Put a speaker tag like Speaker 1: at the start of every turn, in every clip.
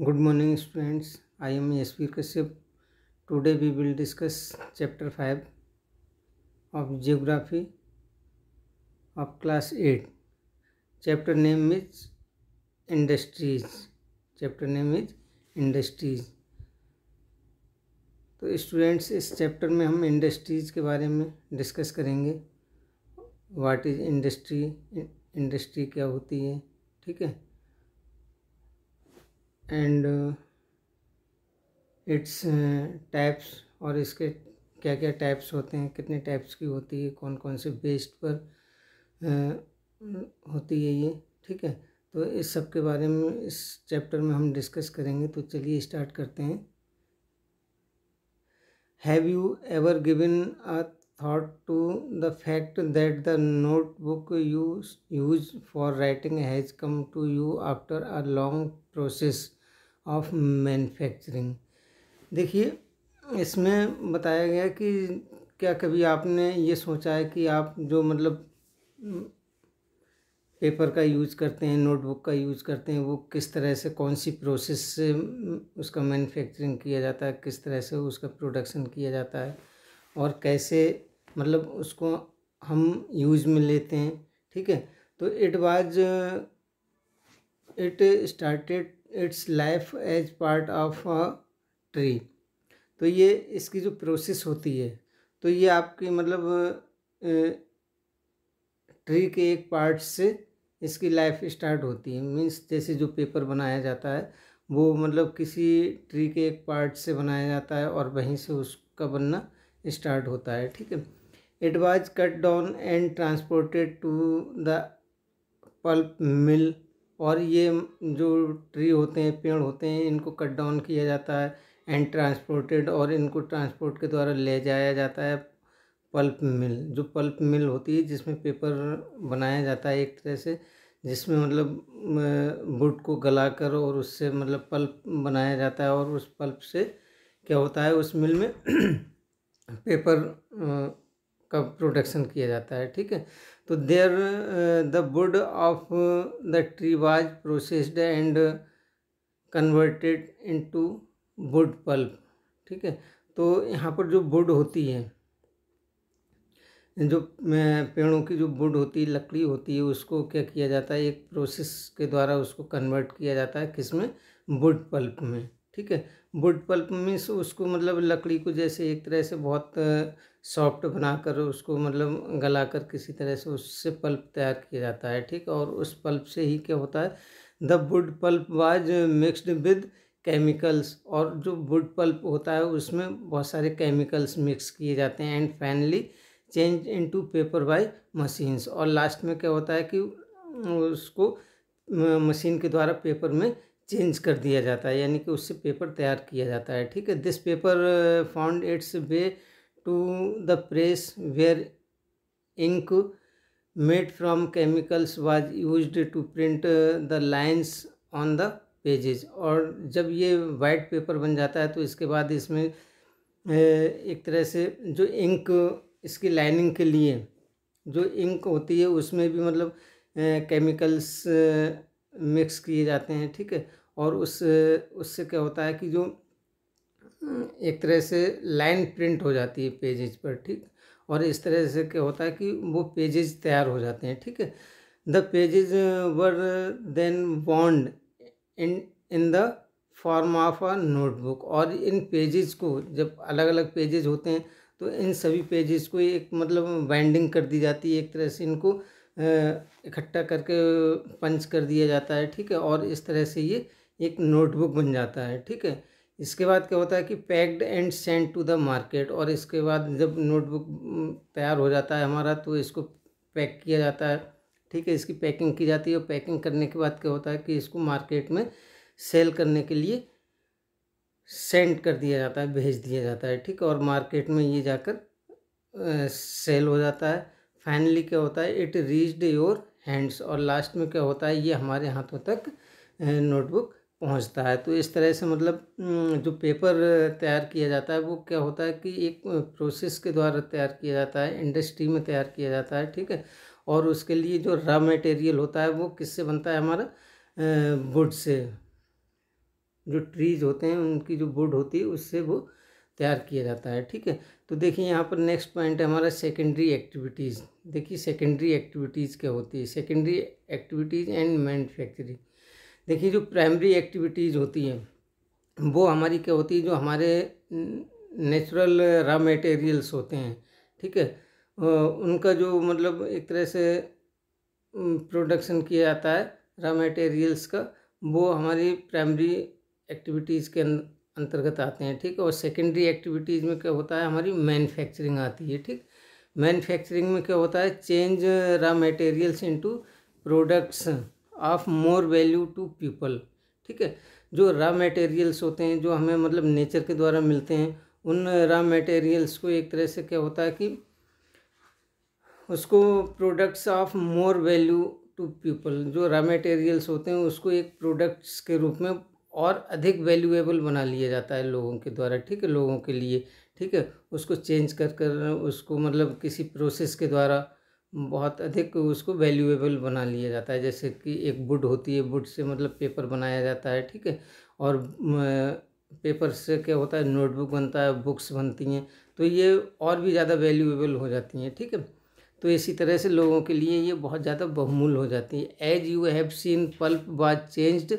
Speaker 1: Good morning students I am S V Kashyap today we will discuss chapter five of geography of class eight chapter name is industries chapter name is industries तो students इस chapter में हम industries के बारे में discuss करेंगे what is industry industry क्या होती है ठीक है एंड इट्स टैप्स और इसके क्या क्या टाइप्स होते हैं कितने टाइप्स की होती है कौन कौन से बेस्ड पर uh, होती है ये ठीक है तो इस सब के बारे में इस चैप्टर में हम डिस्कस करेंगे तो चलिए स्टार्ट करते हैं have you ever given a thought to the fact that the notebook you use for writing has come to you after a long process of manufacturing देखिए इसमें बताया गया कि क्या कभी आपने ये सोचा है कि आप जो मतलब पेपर का यूज़ करते हैं नोटबुक का यूज़ करते हैं वो किस तरह से कौन सी प्रोसेस से उसका मैन्युफैक्चरिंग किया जाता है किस तरह से उसका प्रोडक्शन किया जाता है और कैसे मतलब उसको हम यूज़ में लेते हैं ठीक है तो it was it started its life as part of a tree तो ये इसकी जो प्रोसेस होती है तो ये आपकी मतलब ट्री के एक पार्ट से इसकी लाइफ स्टार्ट होती है मीन्स जैसे जो पेपर बनाया जाता है वो मतलब किसी ट्री के एक पार्ट से बनाया जाता है और वहीं से उसका बनना स्टार्ट होता है ठीक है it was cut down and transported to the pulp mill और ये जो ट्री होते हैं पेड़ होते हैं इनको कट डाउन किया जाता है एंड ट्रांसपोर्टेड और इनको ट्रांसपोर्ट के द्वारा ले जाया जाता है पल्प मिल जो पल्प मिल होती है जिसमें पेपर बनाया जाता है एक तरह से जिसमें मतलब बुट को गलाकर और उससे मतलब पल्प बनाया जाता है और उस पल्प से क्या होता है उस मिल में पेपर का प्रोडक्शन किया जाता है ठीक है तो there the wood of the tree was processed and converted into wood pulp ठीक है तो यहाँ पर जो वुड होती है जो पेड़ों की जो वुड होती है लकड़ी होती है उसको क्या किया जाता है एक प्रोसेस के द्वारा उसको कन्वर्ट किया जाता है किस में वुड पल्प में ठीक है वुड पल्प मीन्स उसको मतलब लकड़ी को जैसे एक तरह से बहुत सॉफ्ट बनाकर उसको मतलब गला कर किसी तरह से उससे पल्प तैयार किया जाता है ठीक और उस पल्प से ही क्या होता है the wood pulp was mixed with chemicals और जो वुड पल्प होता है उसमें बहुत सारे केमिकल्स मिक्स किए जाते हैं and finally change into paper by machines और लास्ट में क्या होता है कि उसको मशीन के द्वारा पेपर में चेंज कर दिया जाता है यानी कि उससे पेपर तैयार किया जाता है ठीक है this paper found its way to the press where ink made from chemicals was used to print the lines on the pages और जब ये वाइट पेपर बन जाता है तो इसके बाद इसमें uh, एक तरह से जो इंक इसकी लाइनिंग के लिए जो इंक होती है उसमें भी मतलब केमिकल्स uh, मिक्स किए जाते हैं ठीक है और उस उससे क्या होता है कि जो हम्म, एक तरह से लाइन प्रिंट हो जाती है पेजेज पर ठीक और इस तरह से क्या होता है कि वो पेजेज तैयार हो जाते हैं ठीक है the pages were then bound in in the form of a notebook और इन पेजेज को जब अलग अलग पेजेज होते हैं तो इन सभी पेजेस को एक मतलब बाइंडिंग कर दी जाती है एक तरह से इनको इकट्ठा करके पंच कर दिया जाता है ठीक है और इस तरह से ये एक नोटबुक बन जाता है ठीक है इसके बाद क्या होता है कि packed and send to the market और इसके बाद जब नोटबुक तैयार हो जाता है हमारा तो इसको पैक किया जाता है ठीक है इसकी पैकिंग की जाती है और पैकिंग करने के बाद क्या होता है कि इसको मार्केट में सेल करने के लिए सेंड कर दिया जाता है भेज दिया जाता है ठीक है और मार्केट में ये जाकर सेल हो जाता है फाइनली क्या होता है इट रीच्ड योर हैंड्स और लास्ट में क्या होता है ये हमारे हाथों तक नोटबुक पहुंचता है तो इस तरह से मतलब जो पेपर तैयार किया जाता है वो क्या होता है कि एक प्रोसेस के द्वारा तैयार किया जाता है इंडस्ट्री में तैयार किया जाता है ठीक है और उसके लिए जो रॉ मटेरियल होता है वो किससे बनता है हमारा वुड से जो ट्रीज होते हैं उनकी जो वुड होती है उससे वो तैयार किया जाता है ठीक है तो देखिए यहाँ पर नेक्स्ट पॉइंट है हमारा सेकेंडरी एक्टिविटीज़ देखिए सेकेंडरी एक्टिविटीज़ क्या होती है सेकेंडरी एक्टिविटीज़ एंड मैनुफैक्चरिंग देखिए जो प्राइमरी एक्टिविटीज़ होती है वो हमारी क्या होती है जो हमारे नेचुरल रॉ मटेरियल्स होते हैं ठीक है उनका जो मतलब एक तरह से प्रोडक्शन किया जाता है रॉ मटेरियल्स का वो हमारी प्राइमरी एक्टिविटीज़ के अंतर्गत आते हैं ठीक और सेकेंडरी एक्टिविटीज़ में क्या होता है हमारी मैन्युफैक्चरिंग आती है ठीक मैन्युफैक्चरिंग में क्या होता है change raw materials into products of more value to people ठीक है जो रॉ मटेरियल्स होते हैं जो हमें मतलब नेचर के द्वारा मिलते हैं उन रॉ मटेरियल्स को एक तरह से क्या होता है कि उसको products of more value to people जो रॉ मटेरियल्स होते हैं उसको एक प्रोडक्ट्स के रूप में और अधिक वैल्यूएबल बना लिया जाता है लोगों के द्वारा ठीक है लोगों के लिए ठीक है उसको चेंज कर कर उसको मतलब किसी प्रोसेस के द्वारा बहुत अधिक उसको वैल्यूएबल बना लिया जाता है जैसे कि एक बुड होती है बुड से मतलब पेपर बनाया जाता है ठीक है और पेपर से क्या होता है नोटबुक बनता है बुक्स बनती हैं तो ये और भी ज़्यादा वैल्यूएबल हो जाती हैं ठीक है थीके? तो इसी तरह से लोगों के लिए ये बहुत ज़्यादा बहुमूल हो जाती है as you have seen pulp was changed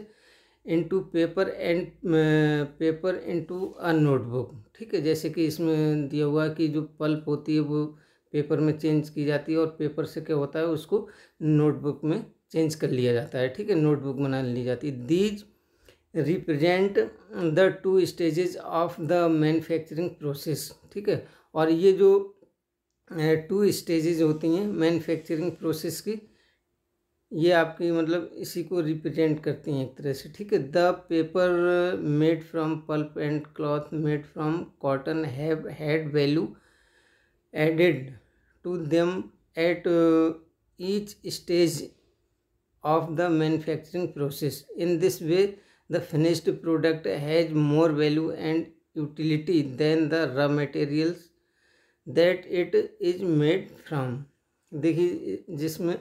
Speaker 1: into paper and paper into a notebook ठीक है जैसे कि इसमें दिया हुआ है कि जो पल्प होती है वो पेपर में चेंज की जाती है और पेपर से क्या होता है उसको नोटबुक में चेंज कर लिया जाता है ठीक है नोटबुक बना ली जाती है these represent the two stages of the manufacturing process ठीक है और ये जो टू uh, स्टेजेस होती हैं मैन्युफैक्चरिंग प्रोसेस की ये आपकी मतलब इसी को रिप्रेजेंट करती हैं एक तरह से ठीक है the paper made from pulp and cloth made from cotton have had value added to them at each stage of the manufacturing process in this way the finished product has more value and utility than the raw materials that it is made from देखिए जिसमें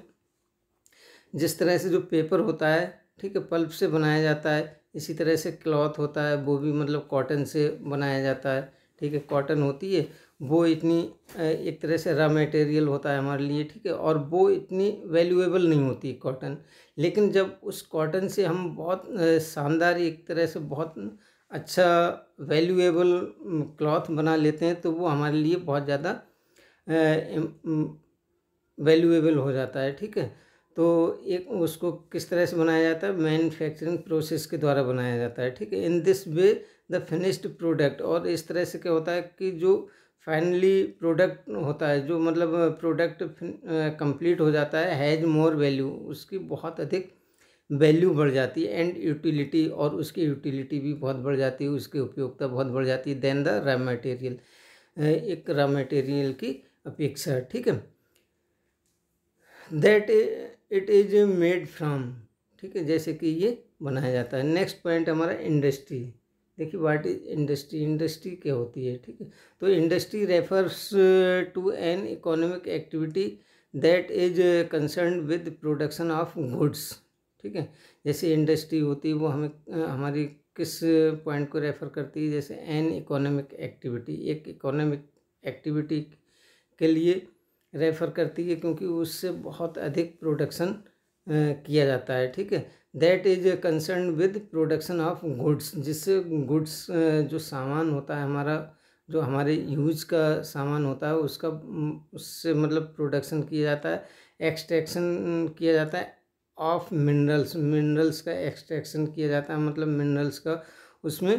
Speaker 1: जिस तरह से जो paper होता है ठीक है पल्प से बनाया जाता है इसी तरह से क्लॉथ होता है वो भी मतलब कॉटन से बनाया जाता है ठीक है कॉटन होती है वो इतनी एक तरह से रॉ मटेरियल होता है हमारे लिए ठीक है और वो इतनी वैल्यूएबल नहीं होती कॉटन लेकिन जब उस कॉटन से हम बहुत शानदार एक तरह से बहुत अच्छा वैल्यूएबल क्लॉथ बना लेते हैं तो वो हमारे लिए बहुत ज़्यादा वैल्यूएबल हो जाता है ठीक है तो एक उसको किस तरह से बनाया जाता है मैन्युफैक्चरिंग प्रोसेस के द्वारा बनाया जाता है ठीक है in this way the finished product और इस तरह से क्या होता है कि जो फाइनली प्रोडक्ट होता है जो मतलब प्रोडक्ट कंप्लीट हो जाता है हैज़ मोर वैल्यू उसकी बहुत अधिक वैल्यू बढ़ जाती है एंड यूटिलिटी और उसकी यूटिलिटी भी बहुत बढ़ जाती है उसकी उपयोगिता बहुत बढ़ जाती है देन द रॉ मटेरियल एक रॉ मटेरियल की अपेक्षा ठीक है that it is made from ठीक है जैसे कि ये बनाया जाता है नेक्स्ट पॉइंट हमारा इंडस्ट्री देखिए व्हाट इज इंडस्ट्री इंडस्ट्री क्या होती है ठीक है तो industry refers to an economic activity that is concern with production of goods ठीक है जैसे इंडस्ट्री होती है वो हमें uh, हमारी किस पॉइंट को रेफ़र करती है जैसे एन इकोनॉमिक एक्टिविटी एक इकोनॉमिक एक्टिविटी के लिए रेफ़र करती है क्योंकि उससे बहुत अधिक प्रोडक्शन किया जाता है ठीक है that is concern with production of goods जिससे गुड्स जो सामान होता है हमारा जो हमारे यूज का सामान होता है उसका उससे मतलब प्रोडक्शन किया जाता है एक्सट्रैक्शन किया जाता है ऑफ मिनरल्स मिनरल्स का एक्सट्रैक्शन किया जाता है मतलब मिनरल्स का उसमें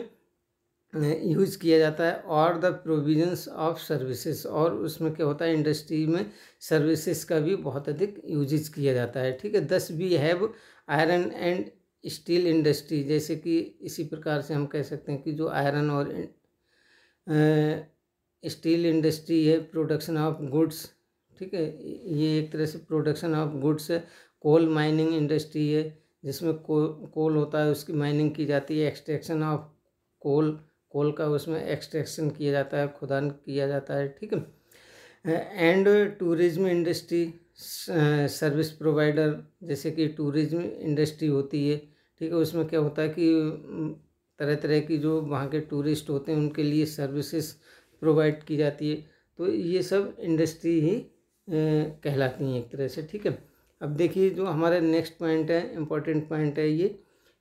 Speaker 1: यूज किया जाता है और द प्रोविजंस ऑफ सर्विसेज और उसमें क्या होता है इंडस्ट्री में सर्विसेज का भी बहुत अधिक यूजेज किया जाता है ठीक है thus we have iron and steel industry जैसे कि इसी प्रकार से हम कह सकते हैं कि जो आयरन और स्टील इंडस्ट्री है प्रोडक्शन ऑफ गुड्स ठीक है ये एक तरह से प्रोडक्शन ऑफ गुड्स है कोल माइनिंग इंडस्ट्री है जिसमें को कोल होता है उसकी माइनिंग की जाती है एक्सट्रैक्शन ऑफ कोल कोल का उसमें एक्सट्रैक्शन किया जाता है खुदान किया जाता है ठीक है and tourism industry service provider जैसे कि टूरिज्म इंडस्ट्री होती है ठीक है उसमें क्या होता है कि तरह तरह की जो वहाँ के टूरिस्ट होते हैं उनके लिए सर्विसेज प्रोवाइड की जाती है तो ये सब इंडस्ट्री ही uh, कहलाती हैं एक तरह से ठीक है अब देखिए जो हमारे नेक्स्ट पॉइंट है इम्पोर्टेंट पॉइंट है ये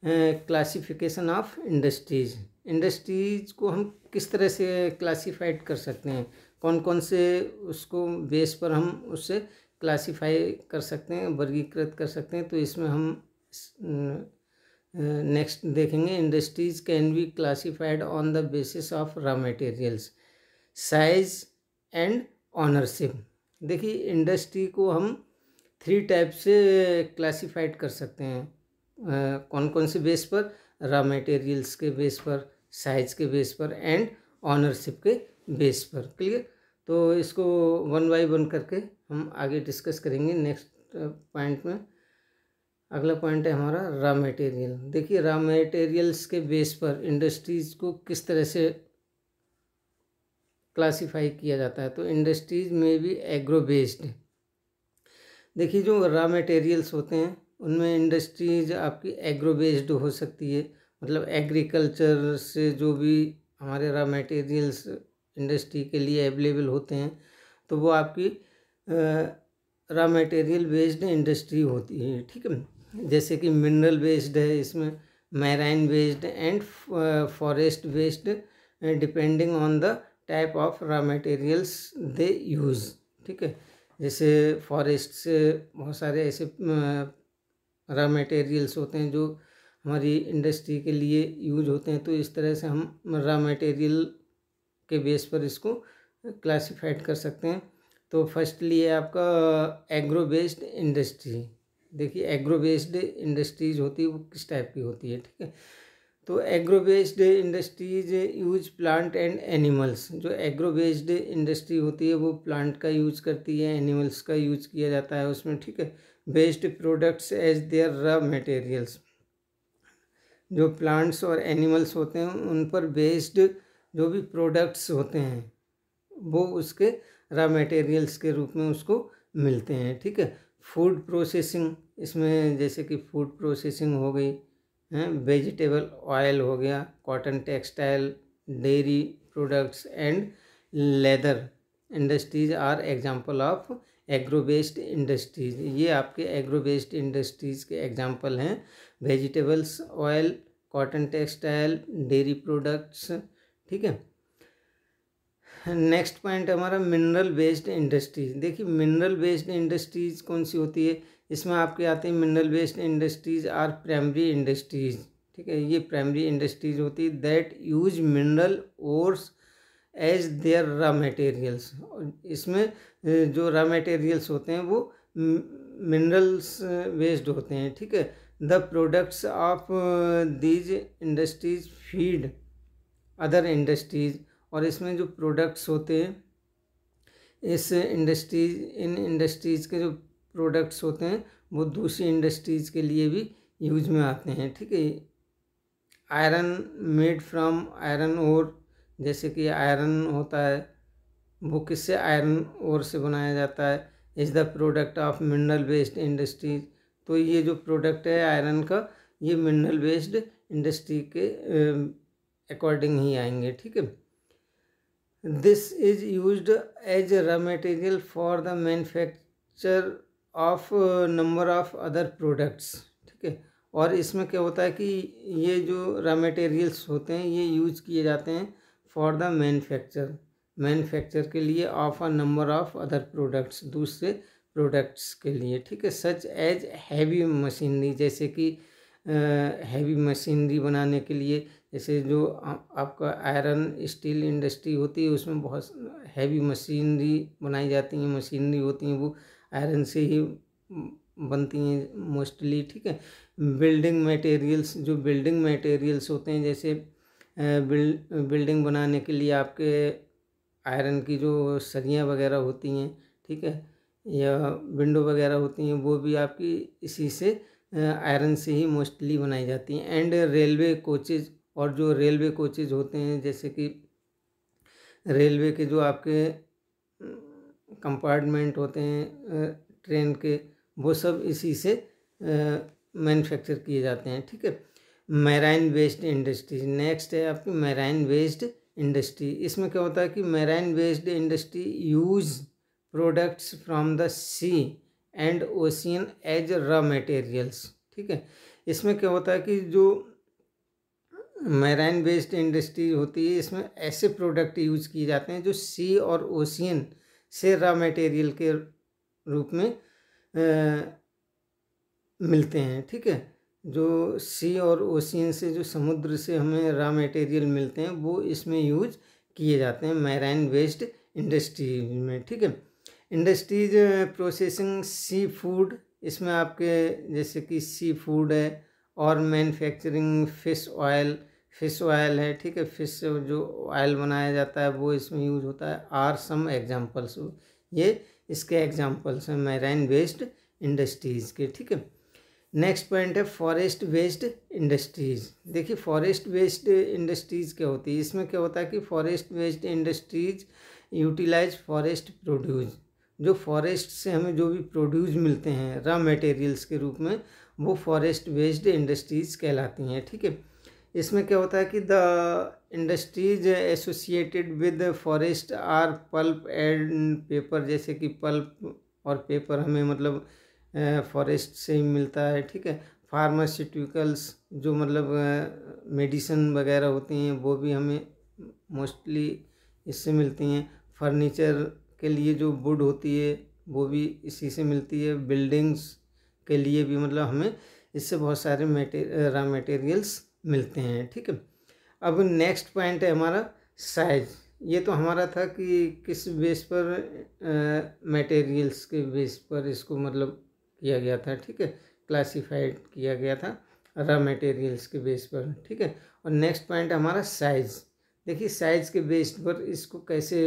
Speaker 1: क्लासिफिकेशन ऑफ इंडस्ट्रीज़ इंडस्ट्रीज़ को हम किस तरह से क्लासिफाइड कर सकते हैं कौन कौन से उसको बेस पर हम उससे क्लासिफाई कर सकते हैं वर्गीकृत कर सकते हैं तो इसमें हम नेक्स्ट देखेंगे industries can be classified on the basis of raw materials size and ownership देखिए इंडस्ट्री को हम थ्री टाइप से क्लासिफाइड कर सकते हैं कौन कौन से बेस पर रॉ मटेरियल्स के बेस पर साइज के बेस पर एंड ऑनरशिप के बेस पर क्लियर तो इसको वन बाय वन करके हम आगे डिस्कस करेंगे नेक्स्ट पॉइंट में अगला पॉइंट है हमारा रॉ मटेरियल देखिए रॉ मटेरियल्स के बेस पर इंडस्ट्रीज़ को किस तरह से क्लासिफाई किया जाता है तो इंडस्ट्रीज़ में भी एग्रो बेस्ड देखिए जो रॉ मटेरियल्स होते हैं उनमें इंडस्ट्रीज आपकी एग्रो बेस्ड हो सकती है मतलब एग्रीकल्चर से जो भी हमारे रॉ मटेरियल्स इंडस्ट्री के लिए अवेलेबल होते हैं तो वो आपकी रॉ मटेरियल बेस्ड इंडस्ट्री होती है ठीक है जैसे कि मिनरल बेस्ड है इसमें marine based and forest based depending on the type of raw materials they use ठीक है जैसे फॉरेस्ट से बहुत सारे ऐसे रॉ मटेरियल्स होते हैं जो हमारी इंडस्ट्री के लिए यूज होते हैं तो इस तरह से हम रॉ मटेरियल के बेस पर इसको क्लासिफाइड कर सकते हैं तो फर्स्टली है आपका एग्रो बेस्ड इंडस्ट्री देखिए एग्रो बेस्ड इंडस्ट्रीज होती है वो किस टाइप की होती है ठीक है तो agro based industries use plant and animals जो एग्रो बेस्ड इंडस्ट्री होती है वो प्लांट का यूज करती है एनिमल्स का यूज किया जाता है उसमें ठीक है waste products as their raw materials जो प्लांट्स और एनिमल्स होते हैं उन पर बेस्ड जो भी प्रोडक्ट्स होते हैं वो उसके रॉ मटेरियल्स के रूप में उसको मिलते हैं ठीक है फूड प्रोसेसिंग इसमें जैसे कि फूड प्रोसेसिंग हो गई हैं वेजिटेबल ऑयल हो गया cotton textile dairy products and leather industries are example of agro based industries ये आपके एग्रो बेस्ड इंडस्ट्रीज़ के एग्जाम्पल हैं vegetables oil cotton textile dairy products ठीक है नेक्स्ट पॉइंट हमारा मिनरल बेस्ड इंडस्ट्रीज देखिए मिनरल बेस्ड इंडस्ट्रीज कौन सी होती है इसमें आपके आते हैं mineral based industries are primary industries ठीक है ये प्राइमरी इंडस्ट्रीज होती है that use mineral ores as their raw materials इसमें जो रॉ मटेरियल्स होते हैं वो मिनरल्स वेस्ड होते हैं ठीक है the products of these industries feed other industries और इसमें जो प्रोडक्ट्स होते हैं इस इंडस्ट्रीज इन इंडस्ट्रीज़ के जो प्रोडक्ट्स होते हैं वो दूसरी इंडस्ट्रीज़ के लिए भी यूज में आते हैं ठीक है आयरन मेड फ्रॉम आयरन और जैसे कि आयरन होता है वो किससे आयरन और से बनाया जाता है is the product of mineral based industries तो ये जो प्रोडक्ट है आयरन का ये मिनरल बेस्ड इंडस्ट्री के अकॉर्डिंग ही आएंगे ठीक है this is use as raw material for the manufacture of number of other products ठीक है और इसमें क्या होता है कि ये जो रॉ मटेरियल्स होते हैं ये यूज किए जाते हैं फॉर द मैनुफैक्चर मैन्युफैक्चर के लिए of a number of other products दूसरे प्रोडक्ट्स के लिए ठीक है सच एज हैवी मशीनरी जैसे कि हैवी मशीनरी बनाने के लिए जैसे जो आ, आपका आयरन स्टील इंडस्ट्री होती है उसमें बहुत हैवी मशीनरी बनाई जाती हैं मशीनरी होती हैं वो आयरन से ही बनती हैं मोस्टली ठीक है बिल्डिंग मटेरियल्स जो बिल्डिंग मटेरियल्स होते हैं जैसे बिल्डिंग बनाने के लिए आपके आयरन की जो सरियाँ वगैरह होती हैं ठीक है या विंडो वगैरह होती हैं वो भी आपकी इसी से आयरन से ही मोस्टली बनाई जाती हैं एंड रेलवे कोचेज और जो रेलवे कोचेज होते हैं जैसे कि रेलवे के जो आपके कंपार्टमेंट होते हैं ट्रेन के वो सब इसी से मैन्युफैक्चर किए जाते हैं ठीक है मैराइन वेस्ट इंडस्ट्रीज नेक्स्ट है आपकी मैराइन वेस्ट इंडस्ट्री इसमें क्या होता है कि marine based industry use products from the sea and ocean as raw materials ठीक है इसमें क्या होता है कि जो मैराइन बेस्ड इंडस्ट्री होती है इसमें ऐसे प्रोडक्ट यूज किए जाते हैं जो सी और ओशियन से रॉ मटेरियल के रूप में आ, मिलते हैं ठीक है जो सी और ओशियन से जो समुद्र से हमें रॉ मटेरियल मिलते हैं वो इसमें यूज किए जाते हैं मैराइन वेस्ट इंडस्ट्री में ठीक है इंडस्ट्रीज प्रोसेसिंग सी फूड इसमें आपके जैसे कि सी फूड है और manufacturing fish oil fish oil है ठीक है फ़िश से जो ऑयल बनाया जाता है वो इसमें यूज होता है आर सम एग्जांपल्स ये इसके एग्जांपल्स हैं मैराइन वेस्ट इंडस्ट्रीज़ के ठीक है नेक्स्ट पॉइंट है फॉरेस्ट वेस्ट इंडस्ट्रीज़ देखिए फॉरेस्ट वेस्ट इंडस्ट्रीज़ क्या होती है इसमें क्या होता है कि forest waste industries utilize forest produce जो फॉरेस्ट से हमें जो भी प्रोड्यूस मिलते हैं रॉ मटेरियल्स के रूप में वो फॉरेस्ट वेस्ड इंडस्ट्रीज़ कहलाती हैं ठीक है थीके? इसमें क्या होता है कि the industries associated with forest are pulp and paper जैसे कि पल्प और पेपर हमें मतलब फॉरेस्ट से ही मिलता है ठीक है फार्मास्यूटिकल्स जो मतलब मेडिसन वगैरह होती हैं वो भी हमें मोस्टली इससे मिलती हैं फर्नीचर के लिए जो वुड होती है वो भी इसी से मिलती है बिल्डिंग्स के लिए भी मतलब हमें इससे बहुत सारे मेटे रॉ मटेरियल्स मिलते हैं ठीक है अब नेक्स्ट पॉइंट है हमारा साइज ये तो हमारा था कि किस बेस पर मटेरियल्स के बेस पर इसको मतलब किया गया था ठीक है क्लासिफाइड किया गया था रॉ मटेरियल्स के बेस पर ठीक है और नेक्स्ट पॉइंट हमारा साइज देखिए साइज के बेस पर इसको कैसे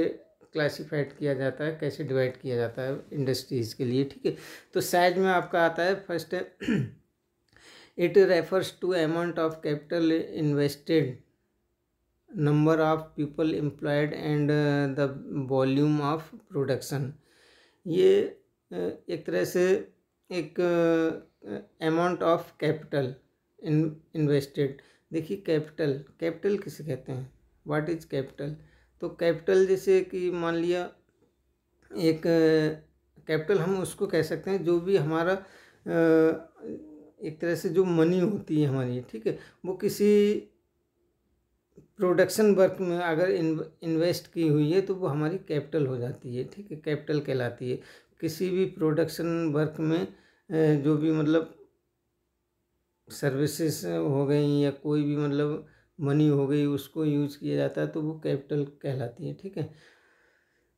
Speaker 1: क्लासिफाइड किया जाता है कैसे डिवाइड किया जाता है इंडस्ट्रीज़ के लिए ठीक है तो साइज में आपका आता है फर्स्ट है refers to amount of capital invested number of people employed and the volume of production ये uh, एक तरह से एक अमाउंट ऑफ कैपिटल इन्वेस्टेड देखिए कैपिटल कैपिटल किसे कहते हैं व्हाट इज कैपिटल तो कैपिटल जैसे कि मान लिया एक कैपिटल हम उसको कह सकते हैं जो भी हमारा एक तरह से जो मनी होती है हमारी ठीक है वो किसी प्रोडक्शन वर्क में अगर इन्वेस्ट की हुई है तो वो हमारी कैपिटल हो जाती है ठीक है कैपिटल कहलाती है किसी भी प्रोडक्शन वर्क में जो भी मतलब सर्विसेज हो गई या कोई भी मतलब मनी हो गई उसको यूज किया जाता है तो वो कैपिटल कहलाती है ठीक है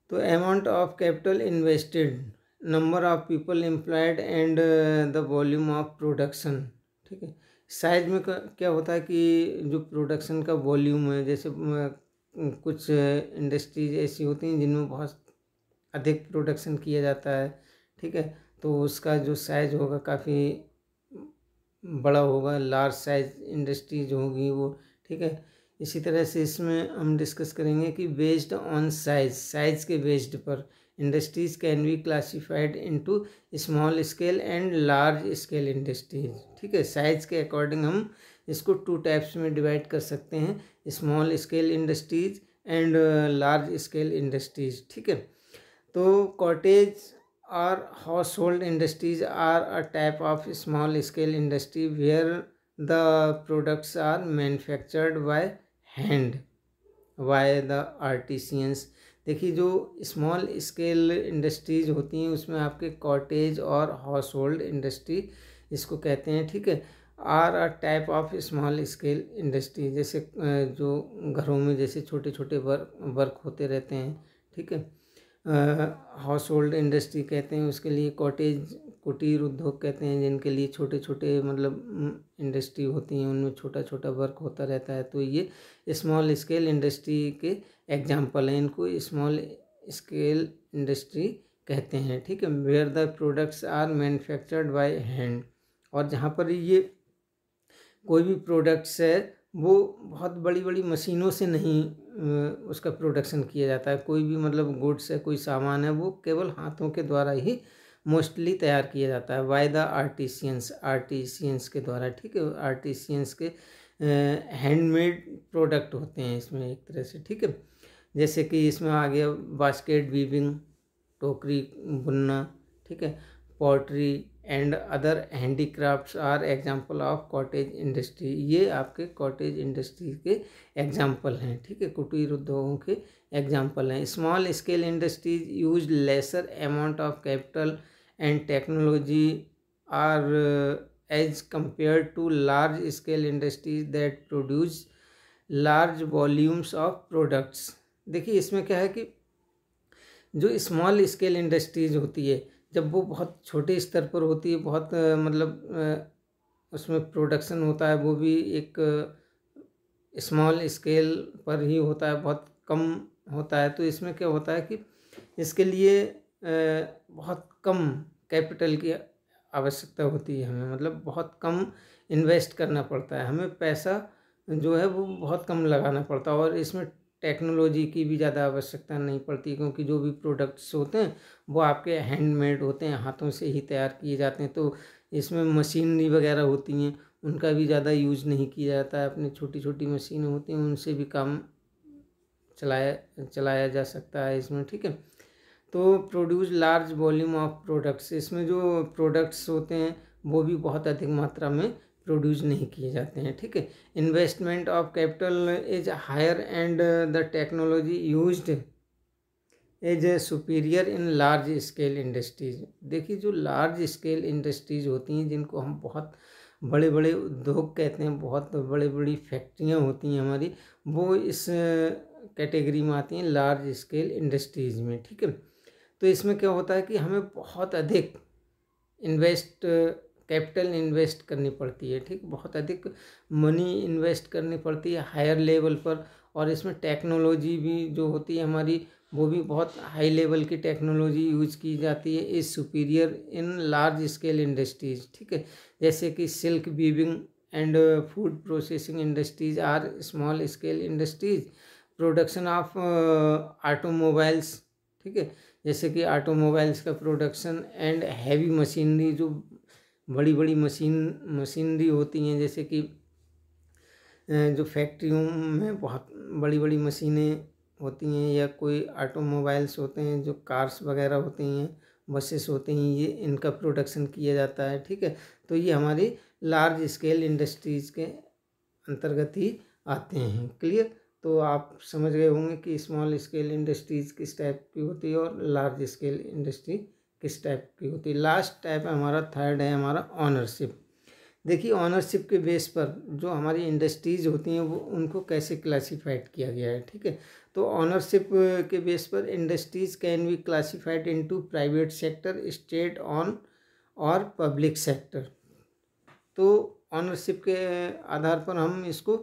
Speaker 1: तो amount of capital invested number of people employed and the volume of production ठीक है साइज में क्या होता है कि जो प्रोडक्शन का वॉल्यूम है जैसे कुछ इंडस्ट्रीज ऐसी होती हैं जिनमें बहुत अधिक प्रोडक्शन किया जाता है ठीक है तो उसका जो साइज होगा काफ़ी बड़ा होगा लार्ज साइज इंडस्ट्री जो होगी वो ठीक है इसी तरह से इसमें हम डिस्कस करेंगे कि बेस्ड ऑन साइज साइज के बेस्ड पर industries can be classified into small scale and large scale industries ठीक है साइज के अकॉर्डिंग हम इसको टू टाइप्स में डिवाइड कर सकते हैं small scale industries and large scale industries ठीक है तो कॉटेज और household industries are a type of small scale industry where the products are manufactured by hand by the artisans देखिए जो स्मॉल स्केल इंडस्ट्रीज होती हैं उसमें आपके कॉटेज और हाउस होल्ड इंडस्ट्री इसको कहते हैं ठीक है are a type of small scale industry जैसे जो घरों में जैसे छोटे छोटे वर्क वर्क होते रहते हैं ठीक है हाउस होल्ड इंडस्ट्री कहते हैं उसके लिए कॉटेज कुटीर उद्योग कहते हैं जिनके लिए छोटे छोटे मतलब इंडस्ट्री होती हैं उनमें छोटा छोटा वर्क होता रहता है तो ये स्मॉल स्केल इंडस्ट्री के एग्जाम्पल हैं इनको स्मॉल स्केल इंडस्ट्री कहते हैं ठीक है where the products are manufactured by hand और जहाँ पर ये कोई भी प्रोडक्ट्स है वो बहुत बड़ी बड़ी मशीनों से नहीं उसका प्रोडक्शन किया जाता है कोई भी मतलब गुड्स है कोई सामान है वो केवल हाथों के द्वारा ही मोस्टली तैयार किया जाता है बाय द आर्टिशियंस आर्टिशियंस के द्वारा ठीक है आर्टिशियंस के हैंडमेड प्रोडक्ट होते हैं इसमें एक तरह से ठीक है जैसे कि इसमें आ गया बास्केट वीविंग टोकरी बुनना ठीक है pottery and other handicrafts are example of cottage industry ये आपके कॉटेज इंडस्ट्री के एग्जाम्पल हैं ठीक है कुटीर उद्योगों के एग्जाम्पल हैं small scale industries use lesser amount of capital and technology are as compare to large scale industries that produce large volumes of products देखिए इसमें क्या है कि जो स्मॉल स्केल इंडस्ट्रीज होती है जब वो बहुत छोटे स्तर पर होती है बहुत मतलब उसमें प्रोडक्शन होता है वो भी एक स्मॉल स्केल पर ही होता है बहुत कम होता है तो इसमें क्या होता है कि इसके लिए बहुत कम कैपिटल की आवश्यकता होती है हमें मतलब बहुत कम इन्वेस्ट करना पड़ता है हमें पैसा जो है वो बहुत कम लगाना पड़ता है और इसमें टेक्नोलॉजी की भी ज़्यादा आवश्यकता नहीं पड़ती क्योंकि जो भी प्रोडक्ट्स होते हैं वो आपके हैंडमेड होते हैं हाथों से ही तैयार किए जाते हैं तो इसमें मशीनरी वगैरह होती हैं उनका भी ज़्यादा यूज नहीं किया जाता है अपनी छोटी छोटी मशीनें होती हैं उनसे भी काम चलाया चलाया जा सकता है इसमें ठीक है तो produce large volume of products इसमें जो प्रोडक्ट्स होते हैं वो भी बहुत अधिक मात्रा में प्रोड्यूस नहीं किए जाते हैं ठीक है investment of capital is higher and the technology use is superior in large scale industries देखिए जो लार्ज स्केल इंडस्ट्रीज होती हैं जिनको हम बहुत बड़े बड़े उद्योग कहते हैं बहुत बड़े बड़ी फैक्ट्रियाँ होती हैं हमारी वो इस कैटेगरी में आती हैं लार्ज स्केल इंडस्ट्रीज में ठीक है तो इसमें क्या होता है कि हमें बहुत अधिक इन्वेस्ट कैपिटल इन्वेस्ट करनी पड़ती है ठीक बहुत अधिक मनी इन्वेस्ट करनी पड़ती है हायर लेवल पर और इसमें टेक्नोलॉजी भी जो होती है हमारी वो भी बहुत हाई लेवल की टेक्नोलॉजी यूज की जाती है is superior in large scale industries ठीक है जैसे कि silk weaving and food processing industries are small scale industries production of automobiles ठीक है जैसे कि ऑटोमोबाइल्स का प्रोडक्शन एंड हैवी मशीनरी जो बड़ी बड़ी मशीन मशीनरी होती हैं जैसे कि जो फैक्ट्रियों में बहुत बड़ी बड़ी मशीनें होती हैं या कोई ऑटोमोबाइल्स होते हैं जो कार्स वगैरह होती हैं बसेस होते हैं ये इनका प्रोडक्शन किया जाता है ठीक है तो ये हमारी लार्ज स्केल इंडस्ट्रीज़ के अंतर्गत ही आते हैं क्लियर तो आप समझ गए होंगे कि स्मॉल स्केल इंडस्ट्रीज़ किस टाइप की होती है और लार्ज स्केल इंडस्ट्री किस टाइप की होती है लास्ट टाइप हमारा थर्ड है हमारा ऑनरशिप देखिए ऑनरशिप के बेस पर जो हमारी इंडस्ट्रीज़ होती हैं वो उनको कैसे क्लासिफाइड किया गया है ठीक है तो ऑनरशिप के बेस पर industries can be classified into private sector state owned और पब्लिक सेक्टर तो ऑनरशिप के आधार पर हम इसको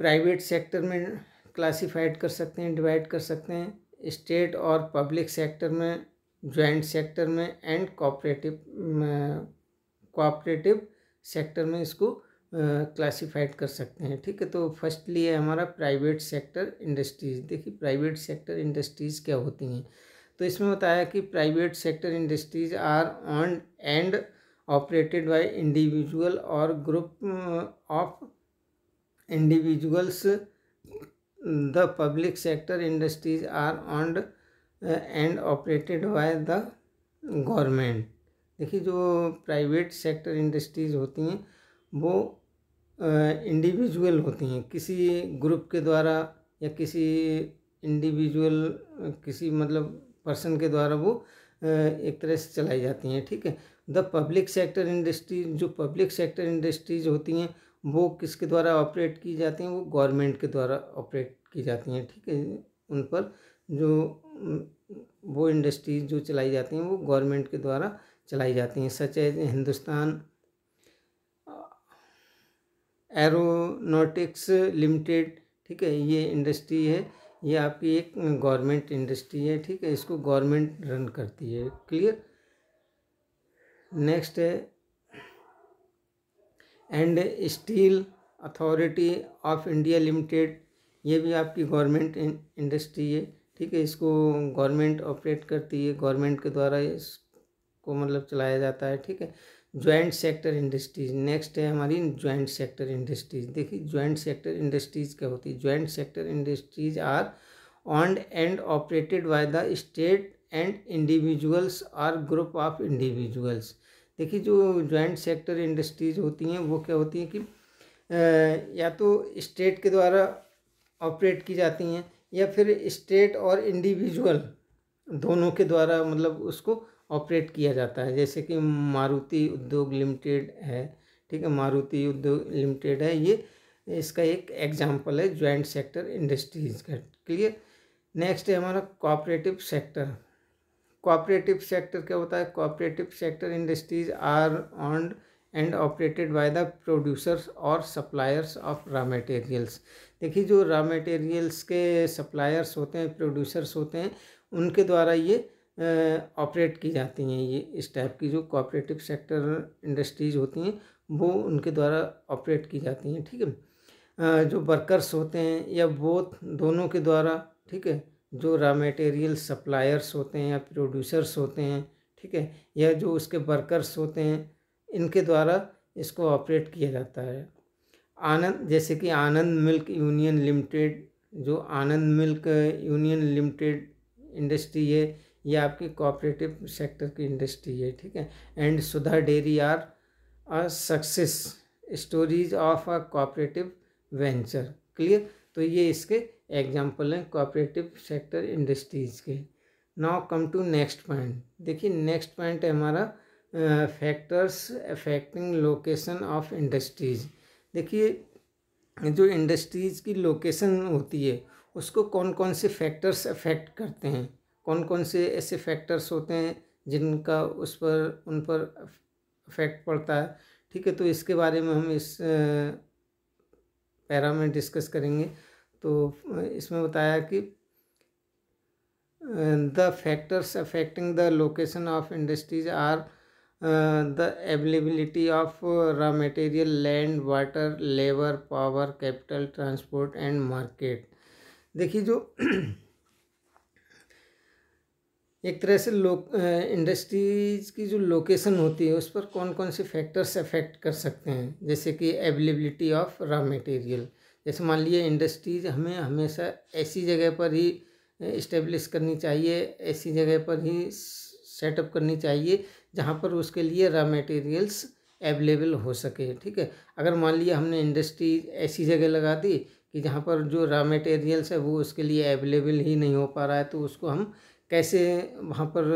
Speaker 1: प्राइवेट सेक्टर में क्लासिफाइड कर सकते हैं डिवाइड कर सकते हैं स्टेट और पब्लिक सेक्टर में जॉइंट सेक्टर में एंड कॉपरेटिव कोऑपरेटिव सेक्टर में इसको क्लासिफाइड कर सकते हैं ठीक है तो फर्स्टली है हमारा प्राइवेट सेक्टर इंडस्ट्रीज़ देखिए प्राइवेट सेक्टर इंडस्ट्रीज़ क्या होती हैं तो इसमें बताया कि private sector industries are owned and operated by individual और group of individuals the public sector industries are owned uh, and operated by the government देखिए जो प्राइवेट सेक्टर इंडस्ट्रीज़ होती हैं वो इंडिविजुअल uh, होती हैं किसी ग्रुप के द्वारा या किसी इंडिविजुअल किसी मतलब पर्सन के द्वारा वो uh, एक तरह से चलाई जाती हैं ठीक है द पब्लिक सेक्टर इंडस्ट्री जो पब्लिक सेक्टर इंडस्ट्रीज होती हैं वो किसके द्वारा ऑपरेट की जाती हैं वो गवर्नमेंट के द्वारा ऑपरेट की जाती हैं ठीक है उन पर जो वो इंडस्ट्रीज जो चलाई जाती हैं वो गवर्नमेंट के द्वारा चलाई जाती हैं such as Hindustan Aeronautics Limited ठीक है ये इंडस्ट्री है ये आपकी एक गवर्नमेंट इंडस्ट्री है ठीक है इसको गवर्नमेंट रन करती है क्लियर नेक्स्ट है and Steel Authority of India Limited ये भी आपकी गवर्नमेंट इंडस्ट्री है ठीक है इसको गवर्नमेंट ऑपरेट करती है गवर्नमेंट के द्वारा इसको मतलब चलाया जाता है ठीक है ज्वाइंट सेक्टर इंडस्ट्रीज नेक्स्ट है हमारी ज्वाइंट सेक्टर इंडस्ट्रीज देखिए ज्वाइंट सेक्टर इंडस्ट्रीज क्या होती है joint sector industries are owned and operated by the state and individuals or group of individuals देखिए जो ज्वाइंट सेक्टर इंडस्ट्रीज होती हैं वो क्या होती हैं कि या तो स्टेट के द्वारा ऑपरेट की जाती हैं या फिर स्टेट और इंडिविजुअल दोनों के द्वारा मतलब उसको ऑपरेट किया जाता है जैसे कि मारुति उद्योग लिमिटेड है ठीक है मारुति उद्योग लिमिटेड है ये इसका एक एग्जाम्पल है ज्वाइंट सेक्टर इंडस्ट्रीज का क्लियर नेक्स्ट है हमारा कॉपरेटिव सेक्टर कॉपरेटिव सेक्टर क्या होता है cooperative sector industries are owned and operated by the producers और सप्लायर्स ऑफ रॉ मटेरियल्स देखिए जो रॉ मटेरियल्स के सप्लायर्स होते हैं प्रोड्यूसर्स होते हैं उनके द्वारा ये ऑपरेट की जाती हैं ये इस टाइप की जो कॉपरेटिव सेक्टर इंडस्ट्रीज होती हैं वो उनके द्वारा ऑपरेट की जाती हैं ठीक है जो वर्कर्स होते हैं या बोथ दोनों के द्वारा ठीक है जो रॉ मटेरियल सप्लायर्स होते हैं या प्रोड्यूसर्स होते हैं ठीक है या जो उसके वर्कर्स होते हैं इनके द्वारा इसको ऑपरेट किया जाता है आनंद जैसे कि आनंद मिल्क यूनियन लिमिटेड जो Anand Milk union Limited industry है ये आपकी कोऑपरेटिव सेक्टर की इंडस्ट्री है ठीक है and Sudha dairy are a success stories of a cooperative venture clear तो ये इसके एग्जाम्पल हैं कोऑपरेटिव सेक्टर इंडस्ट्रीज़ के now come to next point देखिए नेक्स्ट पॉइंट है हमारा factors affecting location of industries देखिए जो इंडस्ट्रीज़ की लोकेशन होती है उसको कौन कौन से फैक्टर्स अफेक्ट करते हैं कौन कौन से ऐसे फैक्टर्स होते हैं जिनका उस पर उन पर इफेक्ट पड़ता है ठीक है तो इसके बारे में हम इस पैरा में डिस्कस करेंगे तो इसमें बताया कि the factors affecting the location of industries are the availability of raw material land water labour power capital transport and market देखिए जो एक तरह से लोक इंडस्ट्रीज़ uh, की जो लोकेशन होती है उस पर कौन कौन से फैक्टर्स अफेक्ट कर सकते हैं जैसे कि अवेलेबिलिटी ऑफ रॉ मटेरियल जैसे मान लीजिए इंडस्ट्रीज हमें हमेशा ऐसी जगह पर ही इस्टेब्लिश uh, करनी चाहिए ऐसी जगह पर ही सेटअप करनी चाहिए जहाँ पर उसके लिए रॉ मटेरियल्स अवेलेबल हो सके ठीक है अगर मान लिया हमने इंडस्ट्री ऐसी जगह लगा दी कि जहाँ पर जो रॉ मटेरियल्स है वो उसके लिए अवेलेबल ही नहीं हो पा रहा है तो उसको हम कैसे वहाँ पर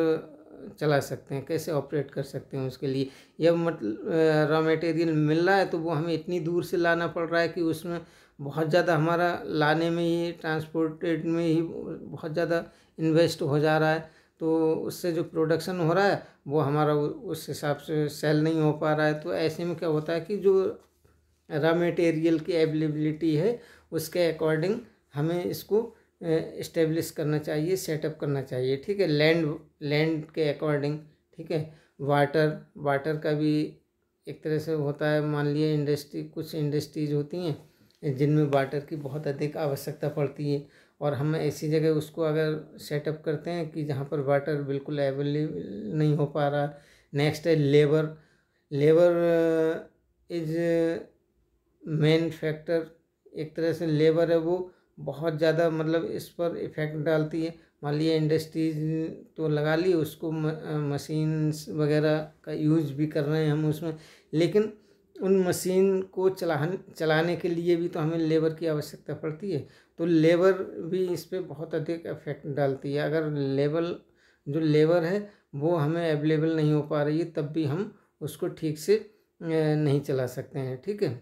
Speaker 1: चला सकते हैं कैसे ऑपरेट कर सकते हैं उसके लिए या मतलब रॉ मटेरियल मिल रहा है तो वो हमें इतनी दूर से लाना पड़ रहा है कि उसमें बहुत ज़्यादा हमारा लाने में ही ट्रांसपोर्टेड में ही बहुत ज़्यादा इन्वेस्ट हो जा रहा है तो उससे जो प्रोडक्शन हो रहा है वो हमारा उस हिसाब से सेल नहीं हो पा रहा है तो ऐसे में क्या होता है कि जो रॉ मटेरियल की अवेलेबिलिटी है उसके अकॉर्डिंग हमें इसको इस्टेब्लिश करना चाहिए सेटअप करना चाहिए ठीक है लैंड लैंड के अकॉर्डिंग ठीक है वाटर वाटर का भी एक तरह से होता है मान लिया इंडस्ट्री कुछ इंडस्ट्रीज होती हैं जिनमें वाटर की बहुत अधिक आवश्यकता पड़ती है और हम ऐसी जगह उसको अगर सेटअप करते हैं कि जहाँ पर वाटर बिल्कुल अवेलेबल नहीं हो पा रहा नेक्स्ट है labour labour is main factor एक तरह से लेबर है वो बहुत ज़्यादा मतलब इस पर इफ़ेक्ट डालती है मान लिया इंडस्ट्रीज तो लगा ली उसको मशीन्स uh, वगैरह का यूज भी कर रहे हैं हम उसमें लेकिन उन मशीन को चलान चलाने के लिए भी तो हमें लेबर की आवश्यकता पड़ती है तो लेबर भी इस पर बहुत अधिक इफेक्ट डालती है अगर लेबर जो लेबर है वो हमें अवेलेबल नहीं हो पा रही है तब भी हम उसको ठीक से नहीं चला सकते हैं ठीक है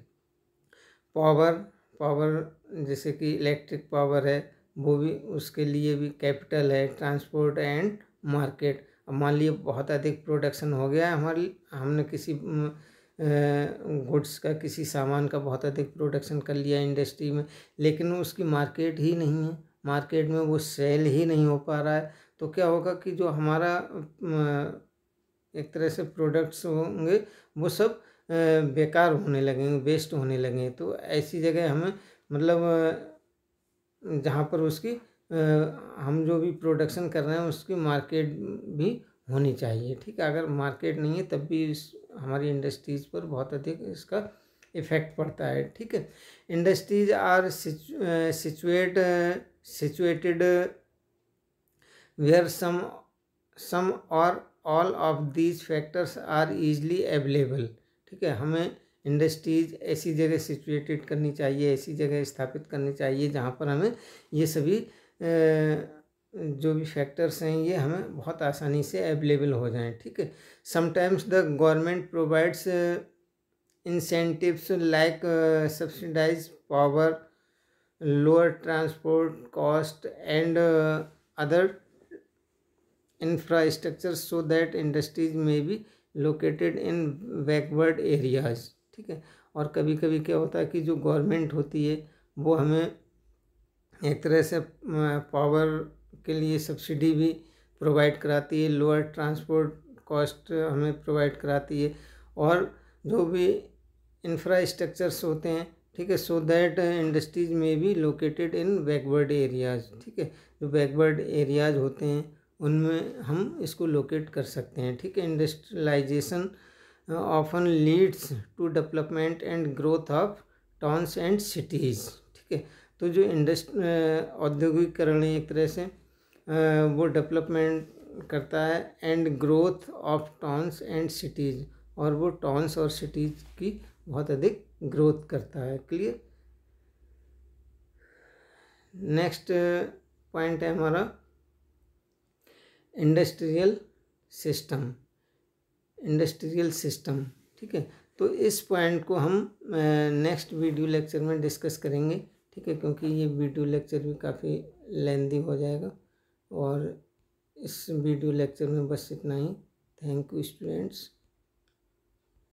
Speaker 1: पावर पावर जैसे कि इलेक्ट्रिक पावर है वो भी उसके लिए भी कैपिटल है ट्रांसपोर्ट एंड मार्केट मान लीजिए बहुत अधिक प्रोडक्शन हो गया है हमारे हमने किसी गुड्स का किसी सामान का बहुत अधिक प्रोडक्शन कर लिया इंडस्ट्री में लेकिन उसकी मार्केट ही नहीं है मार्केट में वो सेल ही नहीं हो पा रहा है तो क्या होगा कि जो हमारा एक तरह से प्रोडक्ट्स होंगे वो सब बेकार होने लगेंगे वेस्ट होने लगेंगे तो ऐसी जगह हमें मतलब जहाँ पर उसकी हम जो भी प्रोडक्शन कर रहे हैं उसकी मार्केट भी होनी चाहिए ठीक है अगर मार्केट नहीं है तब भी इस हमारी इंडस्ट्रीज़ पर बहुत अधिक इसका इफ़ेक्ट पड़ता है ठीक है industries are situate situated where some some और all of these factors are easily available ठीक है हमें इंडस्ट्रीज ऐसी जगह सिचुएटेड करनी चाहिए ऐसी जगह स्थापित करनी चाहिए जहाँ पर हमें ये सभी आ, जो भी फैक्टर्स हैं ये हमें बहुत आसानी से अवेलेबल हो जाएं ठीक है sometimes the government provides incentives like subsidise power lower transport cost and other infrastructure so that industries में भी लोकेटेड इन बैकवर्ड एरियाज ठीक है और कभी कभी क्या होता है कि जो गवर्नमेंट होती है वो हमें एक तरह से पावर के लिए सब्सिडी भी प्रोवाइड कराती है लोअर ट्रांसपोर्ट कॉस्ट हमें प्रोवाइड कराती है और जो भी इंफ्रास्ट्रक्चर्स होते हैं ठीक है सो दैट इंडस्ट्रीज में भी लोकेटेड इन बैकवर्ड एरियाज ठीक है जो बैकवर्ड एरियाज होते हैं उनमें हम इसको लोकेट कर सकते हैं ठीक है industrialisation often leads to development and growth of towns and cities ठीक है तो जो इंडस्ट औद्योगिकरण एक तरह से वो डेवलपमेंट करता है and growth of towns and cities और वो टाउन्स और सिटीज़ की बहुत अधिक ग्रोथ करता है क्लियर नेक्स्ट पॉइंट है हमारा इंडस्ट्रियल सिस्टम इंडस्ट्रियल सिस्टम ठीक है तो इस पॉइंट को हम नेक्स्ट वीडियो लेक्चर में डिस्कस करेंगे ठीक है क्योंकि ये वीडियो लेक्चर भी काफ़ी लेंदी हो जाएगा और इस वीडियो लेक्चर में बस इतना ही थैंक यू स्टूडेंट्स